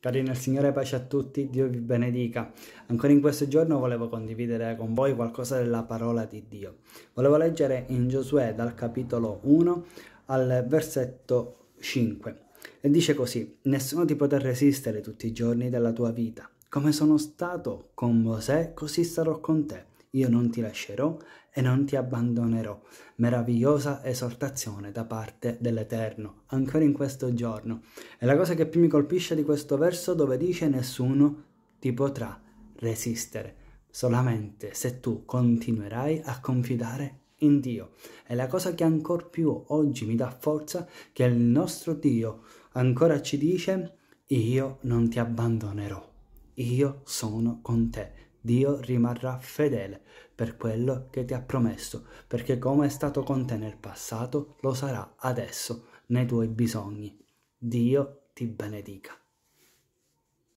Cari nel Signore pace a tutti, Dio vi benedica. Ancora in questo giorno volevo condividere con voi qualcosa della parola di Dio. Volevo leggere in Giosuè dal capitolo 1 al versetto 5 e dice così, nessuno ti potrà resistere tutti i giorni della tua vita. Come sono stato con Mosè, così sarò con te io non ti lascerò e non ti abbandonerò. Meravigliosa esortazione da parte dell'Eterno, ancora in questo giorno. E la cosa che più mi colpisce di questo verso dove dice nessuno ti potrà resistere, solamente se tu continuerai a confidare in Dio. E la cosa che ancora più oggi mi dà forza, che il nostro Dio ancora ci dice, io non ti abbandonerò, io sono con te Dio rimarrà fedele per quello che ti ha promesso, perché come è stato con te nel passato, lo sarà adesso nei tuoi bisogni. Dio ti benedica.